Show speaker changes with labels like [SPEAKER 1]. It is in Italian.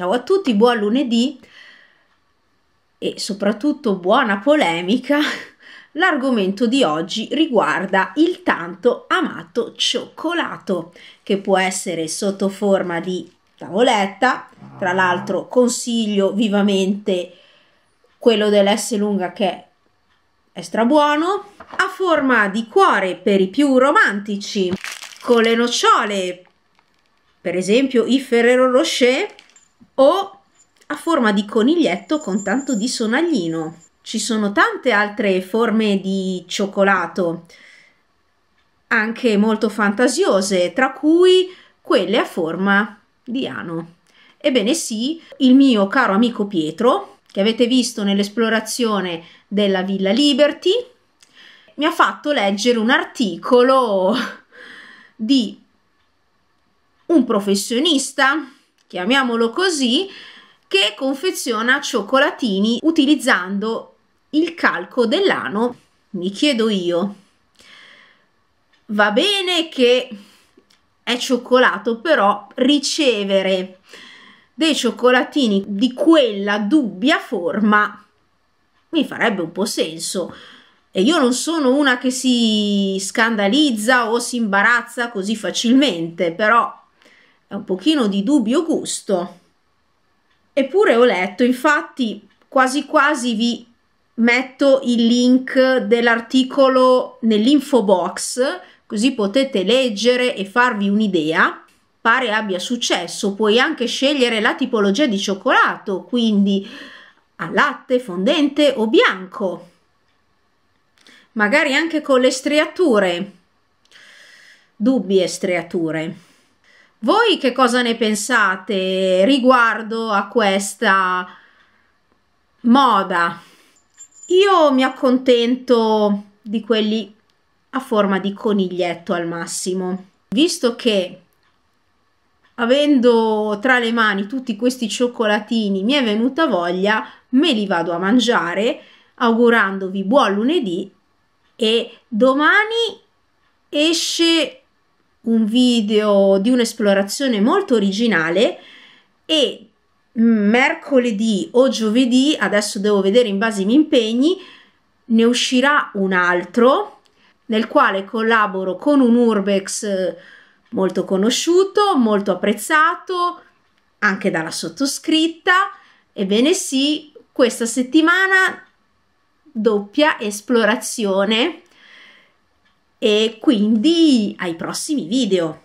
[SPEAKER 1] Ciao a tutti, buon lunedì e soprattutto buona polemica. L'argomento di oggi riguarda il tanto amato cioccolato, che può essere sotto forma di tavoletta. Tra ah. l'altro consiglio vivamente quello dell'S lunga che è strabuono, a forma di cuore per i più romantici, con le nocciole, per esempio i Ferrero Rocher o a forma di coniglietto con tanto di sonaglino. Ci sono tante altre forme di cioccolato, anche molto fantasiose, tra cui quelle a forma di ano. Ebbene sì, il mio caro amico Pietro, che avete visto nell'esplorazione della Villa Liberty, mi ha fatto leggere un articolo di un professionista chiamiamolo così, che confeziona cioccolatini utilizzando il calco dell'ano. Mi chiedo io, va bene che è cioccolato, però ricevere dei cioccolatini di quella dubbia forma mi farebbe un po' senso. E io non sono una che si scandalizza o si imbarazza così facilmente, però è un pochino di dubbio gusto. Eppure ho letto, infatti quasi quasi vi metto il link dell'articolo nell'info box così potete leggere e farvi un'idea. Pare abbia successo, puoi anche scegliere la tipologia di cioccolato, quindi a latte, fondente o bianco. Magari anche con le striature, dubbie striature. Voi che cosa ne pensate riguardo a questa moda? Io mi accontento di quelli a forma di coniglietto al massimo, visto che avendo tra le mani tutti questi cioccolatini mi è venuta voglia, me li vado a mangiare augurandovi buon lunedì e domani esce un video di un'esplorazione molto originale e mm, mercoledì o giovedì, adesso devo vedere in base ai miei impegni, ne uscirà un altro nel quale collaboro con un urbex eh, molto conosciuto, molto apprezzato anche dalla sottoscritta. Ebbene sì, questa settimana doppia esplorazione e quindi ai prossimi video.